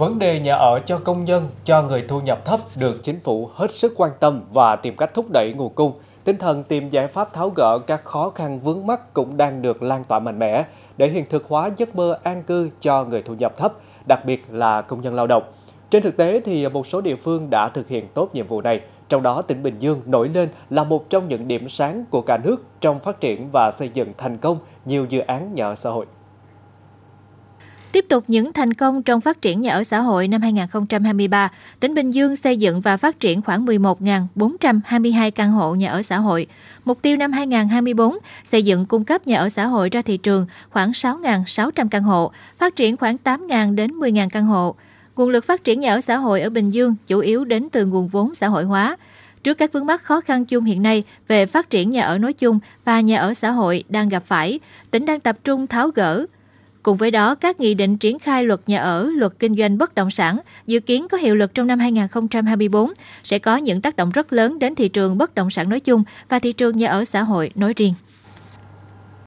Vấn đề nhà ở cho công nhân, cho người thu nhập thấp được chính phủ hết sức quan tâm và tìm cách thúc đẩy nguồn cung. Tinh thần tìm giải pháp tháo gỡ các khó khăn vướng mắt cũng đang được lan tỏa mạnh mẽ để hiện thực hóa giấc mơ an cư cho người thu nhập thấp, đặc biệt là công nhân lao động. Trên thực tế thì một số địa phương đã thực hiện tốt nhiệm vụ này, trong đó tỉnh Bình Dương nổi lên là một trong những điểm sáng của cả nước trong phát triển và xây dựng thành công nhiều dự án nhà ở xã hội. Tiếp tục những thành công trong phát triển nhà ở xã hội năm 2023, tỉnh Bình Dương xây dựng và phát triển khoảng 11.422 căn hộ nhà ở xã hội. Mục tiêu năm 2024 xây dựng cung cấp nhà ở xã hội ra thị trường khoảng 6.600 căn hộ, phát triển khoảng 8.000 đến 10.000 căn hộ. Nguồn lực phát triển nhà ở xã hội ở Bình Dương chủ yếu đến từ nguồn vốn xã hội hóa. Trước các vướng mắc khó khăn chung hiện nay về phát triển nhà ở nói chung và nhà ở xã hội đang gặp phải, tỉnh đang tập trung tháo gỡ, Cùng với đó, các nghị định triển khai luật nhà ở, luật kinh doanh bất động sản dự kiến có hiệu lực trong năm 2024 sẽ có những tác động rất lớn đến thị trường bất động sản nói chung và thị trường nhà ở xã hội nói riêng.